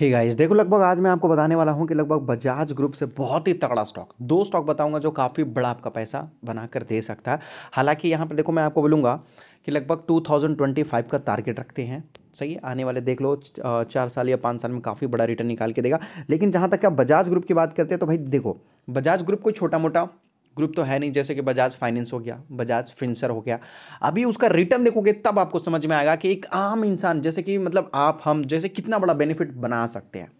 ही guys देखो लगभग आज मैं आपको बताने वाला हूं कि लगभग बजाज ग्रुप से बहुत ही तगड़ा स्टॉक दो स्टॉक बताऊंगा जो काफ़ी बड़ा आपका पैसा बनाकर दे सकता है हालांकि यहां पर देखो मैं आपको बोलूँगा कि लगभग 2025 का टारगेट रखते हैं सही है आने वाले देख लो चार साल या पाँच साल में काफ़ी बड़ा रिटर्न निकाल के देगा लेकिन जहाँ तक आप बजाज ग्रुप की बात करते हैं तो भाई देखो बजाज ग्रुप कोई छोटा मोटा ग्रुप तो है नहीं जैसे कि बजाज फाइनेंस हो गया बजाज फिंसर हो गया अभी उसका रिटर्न देखोगे तब आपको समझ में आएगा कि एक आम इंसान जैसे कि मतलब आप हम जैसे कितना बड़ा बेनिफिट बना सकते हैं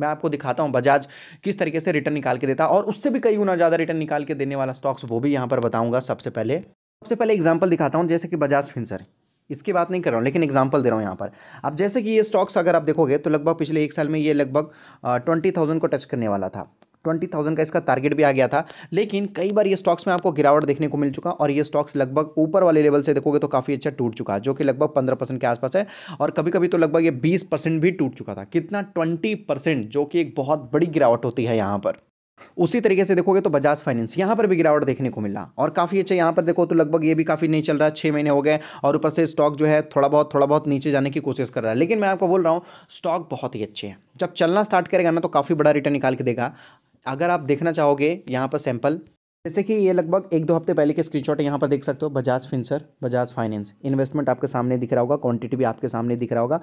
मैं आपको दिखाता हूँ बजाज किस तरीके से रिटर्न निकाल के देता और उससे भी कई गुना ज़्यादा रिटर्न निकाल के देने वाला स्टॉक्स वो भी यहाँ पर बताऊँगा सबसे पहले सबसे पहले एग्जाम्पल दिखाता हूँ जैसे कि बजाज फिंसर इसकी बात नहीं कर रहा हूँ लेकिन एग्जाम्पल दे रहा हूँ यहाँ पर अब जैसे कि ये स्टॉक्स अगर आप देखोगे तो लगभग पिछले एक साल में ये लगभग ट्वेंटी थाउजेंड को टच करने वाला था ट्वेंटी थाउजेंड का इसका टारगेट भी आ गया था लेकिन कई बार ये स्टॉक्स में आपको गिरावट देखने को मिल चुका और ये स्टॉक्स लगभग ऊपर वाले लेवल से देखोगे तो काफ़ी अच्छा टूट चुका जो कि लगभग पंद्रह परसेंट के आसपास है और कभी कभी तो लगभग ये बीस परसेंट भी टूट चुका था कितना ट्वेंटी परसेंट जो कि एक बहुत बड़ी गिरावट होती है यहाँ पर उसी तरीके से देखोगे तो बजाज फाइनेंस यहाँ पर भी गिरावट देखने को मिला और काफ़ी अच्छा यहाँ पर देखो तो लगभग ये भी काफ़ी नहीं चल रहा है छः महीने हो गए और ऊपर से स्टॉक जो है थोड़ा बहुत थोड़ा बहुत नीचे जाने की कोशिश कर रहा है लेकिन मैं आपको बोल रहा हूँ स्टॉक बहुत ही अच्छे हैं जब चलना स्टार्ट करेगा ना तो काफ़ी बड़ा रिटर्न निकाल के देगा अगर आप देखना चाहोगे यहाँ पर सैंपल जैसे कि ये लगभग एक दो हफ्ते पहले के स्क्रीनशॉट यहाँ पर देख सकते हो बजाज फिंसर बजाज फाइनेंस इन्वेस्टमेंट आपके सामने दिख रहा होगा क्वांटिटी भी आपके सामने दिख रहा होगा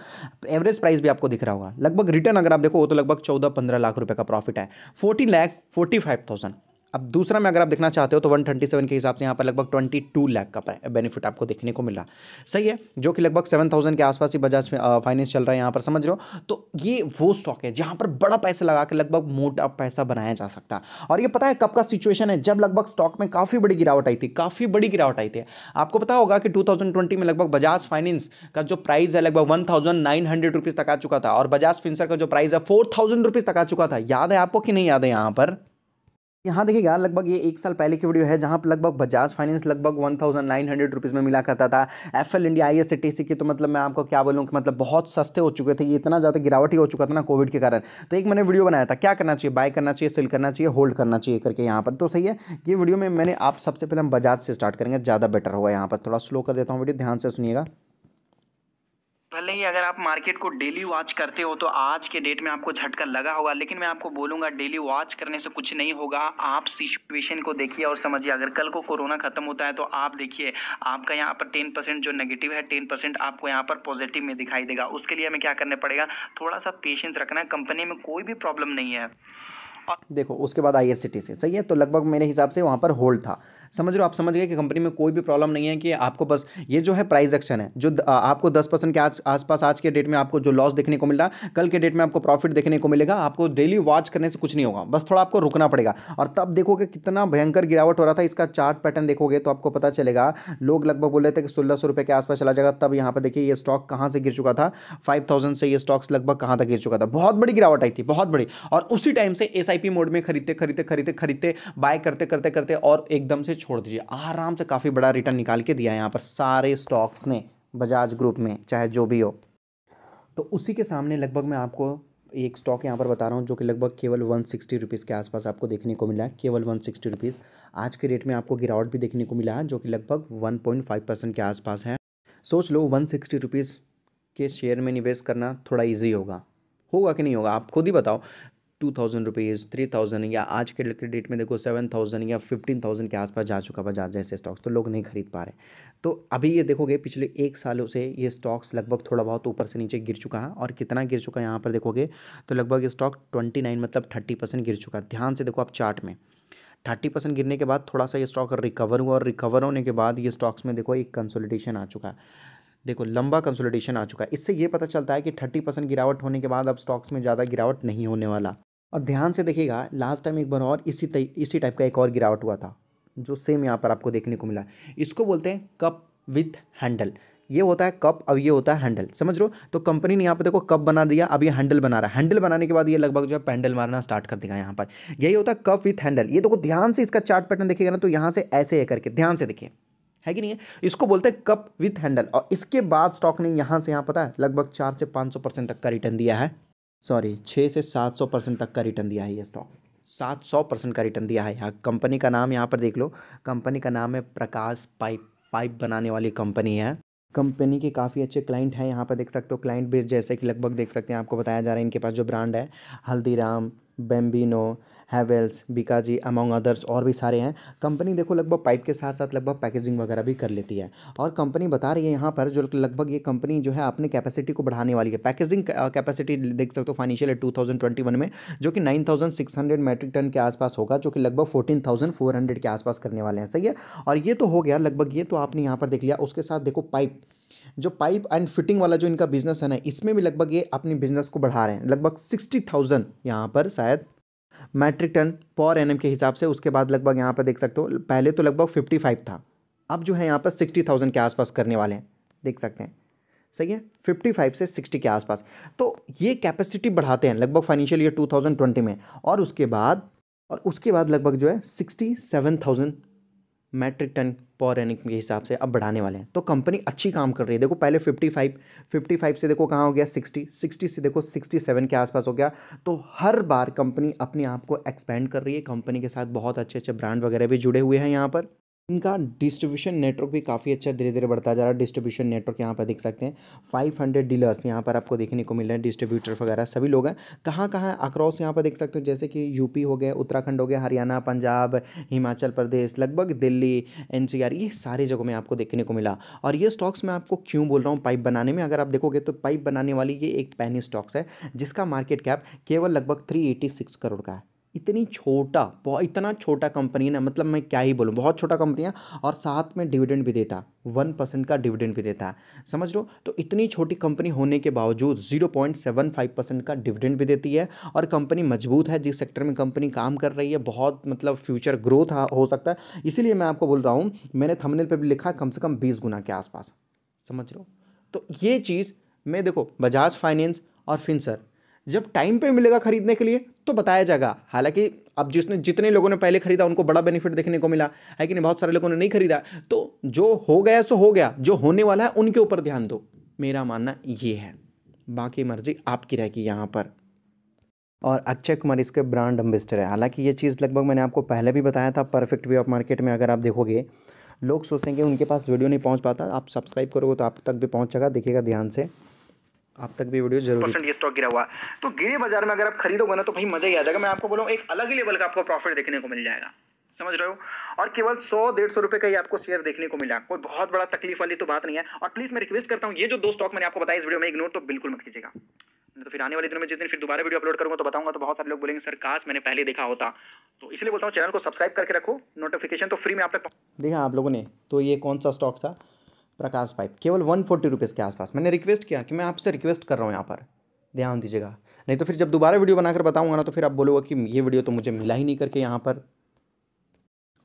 एवरेज प्राइस भी आपको दिख रहा होगा लगभग रिटर्न अगर आप देखो वो तो लगभग चौदह पंद्रह लाख रुपए का प्रॉफिट है fourteen lakh forty five thousand अब दूसरा में अगर आप देखना चाहते हो तो 137 के हिसाब से यहाँ पर लगभग 22 लाख का बेनिफिट आपको देखने को मिला सही है जो कि लगभग 7000 के आसपास ही बजाज फाइनेंस चल रहा है यहाँ पर समझ रहे हो तो ये वो स्टॉक है जहाँ पर बड़ा पैसा लगा के लगभग मोटा पैसा बनाया जा सकता और ये पता है कब का सिचुएशन है जब लगभग स्टॉक में काफ़ी बड़ी गिरावट आई थी काफ़ी बड़ी गिरावट आई थी आपको पता होगा कि टू में लगभग बजाज फाइनेंस का जो प्राइस है लगभग वन थाउजेंड तक आ चुका था और बजाज फिंसर का जो प्राइस है फोर थाउजेंड तक आ चुका था याद है आपको कि नहीं याद है यहाँ पर यहाँ देखिएगा लगभग ये एक साल पहले की वीडियो है जहाँ पर लगभग बजाज फाइनेंस लगभग one thousand nine hundred rupees में मिला करता था F L India I S T C की तो मतलब मैं आपको क्या बोलूँ कि मतलब बहुत सस्ते हो चुके थे ये इतना ज़्यादा गिरावट ही हो चुका था ना कोविड के कारण तो एक मैंने वीडियो बनाया था क्या करना चाहिए बाय करना चाहिए सेल करना चाहिए होल्ड करना चाहिए करके यहाँ पर तो सही है ये वीडियो में मैंने आप सबसे पहले हम बजाज से स्टार्ट करेंगे ज़्यादा बेटर होगा यहाँ पर थोड़ा स्लो कर देता हूँ वीडियो ध्यान से सुनिएगा भले ही अगर आप मार्केट को डेली वॉच करते हो तो आज के डेट में आपको झटका लगा होगा लेकिन मैं आपको बोलूँगा डेली वॉच करने से कुछ नहीं होगा आप सिचुएशन को देखिए और समझिए अगर कल को कोरोना ख़त्म होता है तो आप देखिए आपका यहाँ पर टेन परसेंट जो नेगेटिव है टेन परसेंट आपको यहाँ पर पॉजिटिव में दिखाई देगा उसके लिए हमें क्या करना पड़ेगा थोड़ा सा पेशेंस रखना है कंपनी में कोई भी प्रॉब्लम नहीं है देखो उसके बाद आई सही है तो लगभग मेरे हिसाब से वहाँ पर होल्ड था समझ रहे हो आप समझ गए कि कंपनी में कोई भी प्रॉब्लम नहीं है कि आपको बस ये जो है प्राइस एक्शन है जो आपको दस परसेंट के आज आसपास आज के डेट में आपको जो लॉस देखने को मिल रहा कल के डेट में आपको प्रॉफिट देखने को मिलेगा आपको डेली वॉच करने से कुछ नहीं होगा बस थोड़ा आपको रुकना पड़ेगा और तब देखोगे कितना भयंकर गिरावट हो रहा था इसका चार्ट पैटर्न देखोगे तो आपको पता चलेगा लोग लगभग बोल रहे थे कि सोलह सौ के आसपास चला जाएगा तब यहाँ पर देखिए ये स्टॉक कहाँ से गिर चुका था फाइव से ये स्टॉक्स लगभग कहाँ तक गिर चुका था बहुत बड़ी गिरावट आई थी बहुत बड़ी और उसी टाइम से एस मोड में खरीदते खरीदते खरीदते खरीदते बाय करते करते करते और एकदम से छोड़ दीजिए आराम से काफ़ी बड़ा रिटर्न निकाल के दिया है यहाँ पर सारे स्टॉक्स ने बजाज ग्रुप में चाहे जो भी हो तो उसी के सामने लगभग मैं आपको एक स्टॉक यहाँ पर बता रहा हूँ जो कि लगभग केवल वन सिक्सटी रुपीज़ के आसपास आपको देखने को मिला है केवल वन सिक्सटी रुपीज़ आज के रेट में आपको गिरावट भी देखने को मिला है जो कि लगभग वन पॉइंट फाइव परसेंट के आसपास है सोच लो वन सिक्सटी रुपीज़ के शेयर में निवेश करना थोड़ा ईजी होगा होगा कि नहीं होगा आप खुद ही बताओ two thousand rupees three thousand या आज के डेट में देखो सेवन थाउजेंड या फिफ्टीन थाउजेंड के आसपास जा चुका बाजार जैसे स्टॉक्स तो लोग नहीं खरीद पा रहे तो अभी ये देखोगे पिछले एक सालों से ये स्टॉक्स लगभग थोड़ा बहुत ऊपर से नीचे गिर चुका है और कितना गिर चुका है यहाँ पर देखोगे तो लगभग ये स्टॉक ट्वेंटी नाइन मतलब थर्टी परसेंट गिर चुका है ध्यान से देखो आप चार्ट में थर्टी परसेंट गिरने के बाद थोड़ा सा ये स्टॉक रिकवर हुआ और रिकवर होने के बाद ये स्टॉक्स में देखो एक कंसोलिडेशन आ चुका है देखो लंबा कंसोलिडेशन आ चुका है इससे ये पता चलता है कि थर्टी परसेंट गिरावट होने के बाद अब स्टॉक्स में ज़्यादा गिरावट नहीं होने वाला और ध्यान से देखिएगा लास्ट टाइम एक बार और इसी इसी टाइप का एक और गिरावट हुआ था जो सेम यहाँ पर आपको देखने को मिला इसको बोलते हैं कप विथ हैंडल ये होता है कप अब ये होता है हैंडल समझ लो तो कंपनी ने यहाँ पर देखो कप बना दिया अब ये हैंडल बना रहा है हैंडल बनाने के बाद ये लगभग जो है पैंडल मारना स्टार्ट कर देगा यहाँ पर यही होता है कप विथ हैंडल ये देखो ध्यान से इसका चार्ट पैटर्न देखिएगा ना तो यहाँ से ऐसे है करके ध्यान से देखिए है कि नहीं है इसको बोलते हैं कप विथ हैंडल और इसके बाद स्टॉक ने यहाँ से यहाँ पता है लगभग चार से पाँच सौ परसेंट तक का रिटर्न दिया है सॉरी छः से सात सौ परसेंट तक का रिटर्न दिया है ये स्टॉक सात सौ परसेंट का रिटर्न दिया है यहाँ कंपनी का नाम यहाँ पर देख लो कंपनी का नाम है प्रकाश पाइप पाइप बनाने वाली कंपनी है कंपनी के काफ़ी अच्छे क्लाइंट हैं यहाँ पर देख सकते हो क्लाइंट भी जैसे कि लगभग देख सकते हैं आपको बताया जा रहा है इनके पास जो ब्रांड है हल्दीराम बेम्बिनो हैवेल्स बिकाजी अमोंग अदर्स और भी सारे हैं कंपनी देखो लगभग पाइप के साथ साथ लगभग पैकेजिंग वगैरह भी कर लेती है और कंपनी बता रही है यहाँ पर जो लगभग ये कंपनी जो है अपनी कैपेसिटी को बढ़ाने वाली है पैकेजिंग कैपेसिटी देख सकते हो financial two thousand twenty one में जो कि nine thousand six hundred metric tonne के आसपास होगा जो कि लगभग फोर्टीन थाउजेंड फोर हंड्रेड के आसपास करने वाले हैं सही है और ये तो हो गया लगभग ये तो आपने यहाँ पर देख लिया उसके साथ देखो पाइप जो पाइप एंड फिटिंग वाला जो इनका बिजनेस है ना इसमें भी लगभग ये अपनी बिजनेस को बढ़ा रहे हैं लगभग सिक्सटी थाउजेंड यहाँ पर शायद मैट्रिक टन पर एन के हिसाब से उसके बाद लगभग यहाँ पर देख सकते हो पहले तो लगभग फिफ्टी फाइव था अब जो है यहाँ पर सिक्सटी थाउजेंड के आसपास करने वाले हैं देख सकते हैं सही है फिफ्टी फाइव से सिक्सटी के आसपास तो ये कैपेसिटी बढ़ाते हैं लगभग financial year two thousand twenty में और उसके बाद और उसके बाद लगभग जो है sixty seven thousand metric tonne पर एनिक के हिसाब से अब बढ़ाने वाले हैं तो कंपनी अच्छी काम कर रही है देखो पहले 55 55 से देखो कहाँ हो गया 60 60 से देखो 67 के आसपास हो गया तो हर बार कंपनी अपने आप को एक्सपेंड कर रही है कंपनी के साथ बहुत अच्छे अच्छे ब्रांड वगैरह भी जुड़े हुए हैं यहाँ पर इनका डिस्ट्रीब्यूशन नेटवर्क भी काफ़ी अच्छा धीरे धीरे बढ़ता जा रहा है डिस्ट्रीब्यूशन नेटवर्क यहाँ पर देख सकते हैं 500 डीलर्स यहाँ पर आपको देखने को मिल रहे हैं डिस्ट्रीब्यूटर वगैरह सभी लोग हैं कहाँ कहाँ अक्रॉस यहाँ पर देख सकते हो जैसे कि यूपी हो गए उत्तराखंड हो गया हरियाणा पंजाब हिमाचल प्रदेश लगभग दिल्ली एन ये सारी जगहों में आपको देखने को मिला और ये स्टॉक्स मैं आपको क्यों बोल रहा हूँ पाइप बनाने में अगर आप देखोगे तो पाइप बनाने वाली ये एक पैनी स्टॉक्स है जिसका मार्केट कैप केवल लगभग थ्री करोड़ का है इतनी छोटा बहुत इतना छोटा कंपनी ना मतलब मैं क्या ही बोलूँ बहुत छोटा कंपनी है और साथ में डिविडेंड भी देता वन परसेंट का डिविडेंड भी देता है समझ लो तो इतनी छोटी कंपनी होने के बावजूद zero point seven five percent का डिविडेंड भी देती है और कंपनी मजबूत है जिस सेक्टर में कंपनी काम कर रही है बहुत मतलब फ्यूचर ग्रोथ हो सकता है इसीलिए मैं आपको बोल रहा हूँ मैंने थमनेल पर भी लिखा कम से कम बीस गुना के आसपास समझ लो तो ये चीज़ मैं देखो बजाज फाइनेंस और फिनसर जब टाइम पे मिलेगा खरीदने के लिए तो बताया जाएगा हालांकि अब जिसने जितने लोगों ने पहले खरीदा उनको बड़ा बेनिफिट देखने को मिला है कि नहीं बहुत सारे लोगों ने नहीं खरीदा तो जो हो गया सो हो गया जो होने वाला है उनके ऊपर ध्यान दो मेरा मानना ये है बाकी मर्जी आपकी रहेगी यहाँ पर और अक्षय कुमार इसके ब्रांड एम्बेसडर है हालांकि ये चीज़ लगभग मैंने आपको पहले भी बताया था परफेक्ट वे ऑफ मार्केट में अगर आप देखोगे लोग सोचते हैं कि उनके पास वीडियो नहीं पहुंच पाता आप सब्सक्राइब करोगे तो आप तक भी पहुंचेगा देखिएगा ध्यान से आप तक भी वीडियो जरूर परसेंट ये स्टॉक गिरा हुआ तो गिरे बाजार में अगर आप खरीदोगे ना तो भाई मज़ा ही आ जाएगा मैं आपको बोलूँ एक अलग ही लेवल का आपको प्रॉफिट देखने को मिल जाएगा समझ रहे हो और केवल सौ डेढ़ सौ रुपये का ही आपको शेयर देखने को मिला कोई बहुत बड़ा तकलीफ वाली तो बात नहीं है और प्लीज़ मैं रिक्वेस्ट करता हूँ ये जो दो स्टॉक मैंने आपको बताया इस वीडियो में इग्नोर तो बिल्कुल मत कीजिएगा तो फिर आने वाले दिनों में जिस दिन फिर दोबारा वीडियो अपलोड करूँगा तो बताऊंगा तो बहुत सारे लोग बोलेंगे सर काश मैंने पहले देखा होता तो इसलिए बोलता हूँ चैनल को सब्सक्राइब करके रखो नोटिफिकेशन तो फ्री में आप तक देखा आप लोगों ने तो ये कौन सा स्टॉक था प्रकाश पाइप केवल वन फोर्टी रुपीज़ के आसपास मैंने रिक्वेस्ट किया कि मैं आपसे रिक्वेस्ट कर रहा हूँ यहाँ पर ध्यान दीजिएगा नहीं तो फिर जब दोबारा वीडियो बनाकर बताऊँगा ना तो फिर आप बोलोगे कि ये वीडियो तो मुझे मिला ही नहीं करके यहाँ पर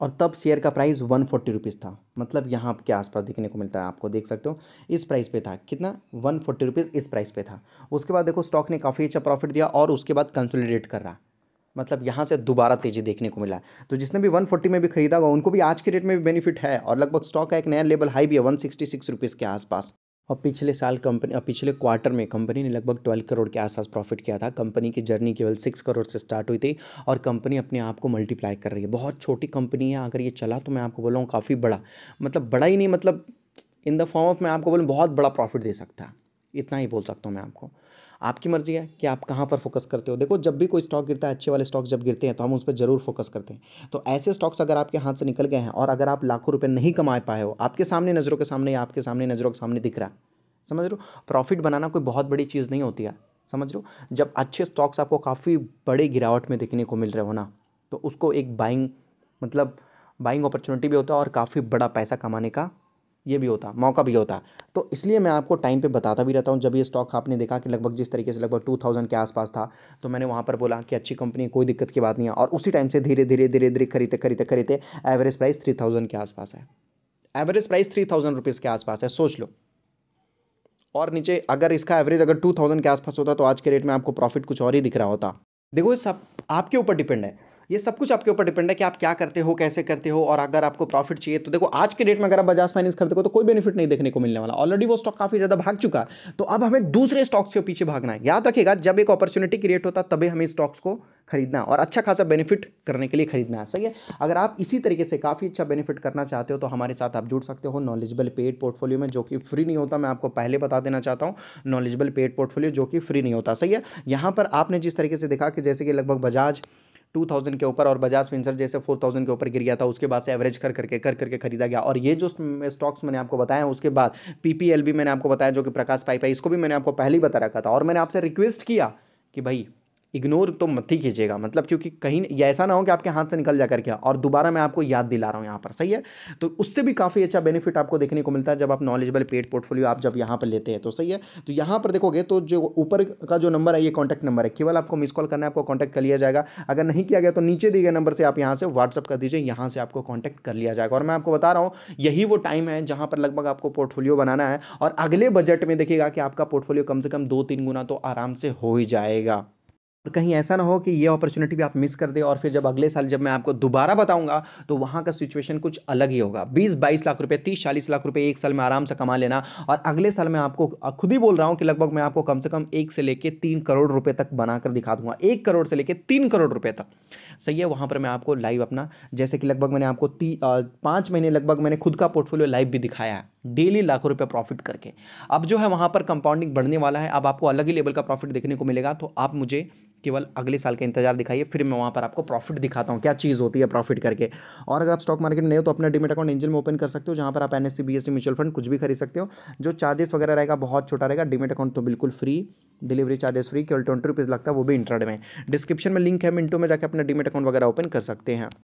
और तब शेयर का प्राइस वन फोर्टी रुपीज़ था मतलब यहाँ के आसपास देखने को मिलता है आपको देख सकते हो इस प्राइस पे था कितना वन फोर्टी रुपीज़ इस प्राइस पे था उसके बाद देखो स्टॉक ने काफ़ी अच्छा प्रॉफिट दिया और उसके बाद कंसोलिडेट कर रहा मतलब यहाँ से दोबारा तेज़ी देखने को मिला तो जिसने भी 140 में भी खरीदा हुआ उनको भी आज के रेट में भी बेनिफिट है और लगभग स्टॉक का एक नया लेवल हाई भी है वन सिक्सटी के आसपास और पिछले साल कंपनी और पिछले क्वार्टर में कंपनी ने लगभग 12 करोड़ के आसपास प्रॉफिट किया था कंपनी की जर्नी केवल सिक्स करोड़ से स्टार्ट हुई थी और कंपनी अपने आप को मल्टीप्लाई कर रही है बहुत छोटी कंपनी है अगर ये चला तो मैं आपको बोला हूँ काफ़ी बड़ा मतलब बड़ा ही नहीं मतलब इन द फॉर्म ऑफ मैं आपको बोलूँ बहुत बड़ा प्रॉफिट दे सकता है इतना ही बोल सकता हूँ मैं आपको आपकी मर्ज़ी है कि आप कहाँ पर फोकस करते हो देखो जब भी कोई स्टॉक गिरता है अच्छे वाले स्टॉक्स जब गिरते हैं तो हम उस पर ज़रूर फोकस करते हैं तो ऐसे स्टॉक्स अगर आपके हाथ से निकल गए हैं और अगर आप लाखों रुपये नहीं कमा पाए हो आपके सामने नज़रों के सामने या आपके सामने नज़रों के सामने दिख रहा है समझ लो प्रॉफिट बनाना कोई बहुत बड़ी चीज़ नहीं होती है समझ लो जब अच्छे स्टॉक्स आपको काफ़ी बड़े गिरावट में देखने को मिल रहे हो ना तो उसको एक बाइंग मतलब बाइंग अपॉर्चुनिटी भी होता है और काफ़ी बड़ा पैसा कमाने का ये भी होता मौका भी होता तो इसलिए मैं आपको टाइम पे बताता भी रहता हूँ जब ये स्टॉक आपने देखा कि लगभग जिस तरीके से लगभग 2000 के आसपास था तो मैंने वहाँ पर बोला कि अच्छी कंपनी कोई दिक्कत की बात नहीं है और उसी टाइम से धीरे धीरे धीरे धीरे खरीदते खरीदते खरीदते एवरेज प्राइस थ्री के आसपास है एवरेज प्राइस थ्री थाउजेंड के आसपास है सोच लो और नीचे अगर इसका एवरेज अगर टू थाउजेंड के आसपास होता तो आज के रेट में आपको प्रॉफिट कुछ और ही दिख रहा होता देखो ये सब आपके ऊपर डिपेंड है ये सब कुछ आपके ऊपर डिपेंड है कि आप क्या करते हो कैसे करते हो और अगर आपको प्रॉफिट चाहिए तो देखो आज के डेट में अगर आप बजाज फाइनेंस करते हो तो कोई बेनिफिट नहीं देखने को मिलने वाला ऑलरेडी वो स्टॉक काफ़ी ज़्यादा भाग चुका है तो अब हमें दूसरे स्टॉक्स के पीछे भागना है याद रखेगा जब एक अपॉर्चुनिटी क्रिएट होता तभी हमें स्टॉक्स को खरीदना और अच्छा खासा बेनिफिट करने के लिए खरीदना है सही है अगर आप इसी तरीके से काफ़ी अच्छा बेनिफिट करना चाहते हो तो हमारे साथ आप जुड़ सकते हो नॉलेजेबल पेड पोर्टफोलियो में जो कि फ्री नहीं होता मैं आपको पहले बता देना चाहता हूँ नॉलेजेबल पेड पोर्टफोलियो जो कि फ्री नहीं होता सही है यहाँ पर आपने जिस तरीके से देखा कि जैसे कि लगभग बजाज टू थाउजेंड के ऊपर और बजाज फिंसर जैसे फोर थाउजेंड के ऊपर गिर गया था उसके बाद से एवरेज कर करके कर करके खरीदा गया और ये जो स्टॉक्स मैंने आपको बताया उसके बाद पीपीएल भी मैंने आपको बताया जो कि प्रकाश पाइप है इसको भी मैंने आपको पहले ही बता रखा था और मैंने आपसे रिक्वेस्ट किया कि भाई इग्नोर तो मत ही कीजिएगा मतलब क्योंकि कहीं ये ऐसा ना हो कि आपके हाथ से निकल जा करके और दोबारा मैं आपको याद दिला रहा हूँ यहाँ पर सही है तो उससे भी काफ़ी अच्छा बेनिफिट आपको देखने को मिलता है जब आप नॉलेजेबल पेड पोर्टफोलियो आप जब यहाँ पर लेते हैं तो सही है तो यहाँ पर देखोगे तो जो ऊपर का जो नंबर है ये कॉन्टैक्ट नंबर है केवल आपको मिस कॉल करना है आपको कॉन्टैक्ट कर लिया जाएगा अगर नहीं किया गया तो नीचे दिए गए नंबर से आप यहाँ से व्हाट्सअप कर दीजिए यहाँ से आपको कॉन्टैक्ट कर लिया जाएगा और मैं आपको बता रहा हूँ यही वो टाइम है जहाँ पर लगभग आपको पोर्टफोलियो बनाना है और अगले बजट में देखिएगा कि आपका पोर्टफोलियो कम से कम दो तीन गुना तो आराम से हो ही जाएगा और कहीं ऐसा ना हो कि ये अपॉर्चुनिटी भी आप मिस कर दे और फिर जब अगले साल जब मैं आपको दोबारा बताऊंगा तो वहाँ का सिचुएशन कुछ अलग ही होगा 20-22 लाख रुपए 30-40 लाख रुपए एक साल में आराम से कमा लेना और अगले साल मैं आपको खुद ही बोल रहा हूँ कि लगभग मैं आपको कम से कम एक से लेकर तीन करोड़ रुपये तक बनाकर दिखा दूंगा एक करोड़ से लेकर तीन करोड़ रुपये तक सही है वहाँ पर मैं आपको लाइव अपना जैसे कि लगभग मैंने आपको पाँच महीने लगभग मैंने खुद का पोर्टफोलियो लाइव भी दिखाया है डेली लाखों रुपए प्रॉफिट करके अब जो है वहाँ पर कंपाउंडिंग बढ़ने वाला है अब आपको अलग ही लेवल का प्रॉफिट देखने को मिलेगा तो आप मुझे केवल अगले साल का इंतजार दिखाइए फिर मैं वहाँ पर आपको प्रॉफिट दिखाता हूँ क्या चीज़ होती है प्रॉफिट करके और अगर आप स्टॉक मार्केट में नहीं हो तो अपना डिमेट अकाउंट एंजल में ओपन कर सकते हो जहाँ पर आप N S e, e, mutual fund कुछ भी खरीद सकते हो जो चार्जेस वगैरह रहेगा बहुत छोटा रहेगा डिमेट अकाउंट तो बिल्कुल फ्री डिलीवरी चार्जेस फ्री केवल ट्वेंटी रुपीज़ लगता है वो भी इंटरनेट में डिस्क्रिप्शन में लिंक है मिनटों में जाकर अपना डिमेट अकाउंट वगैरह ओपन कर सकते हैं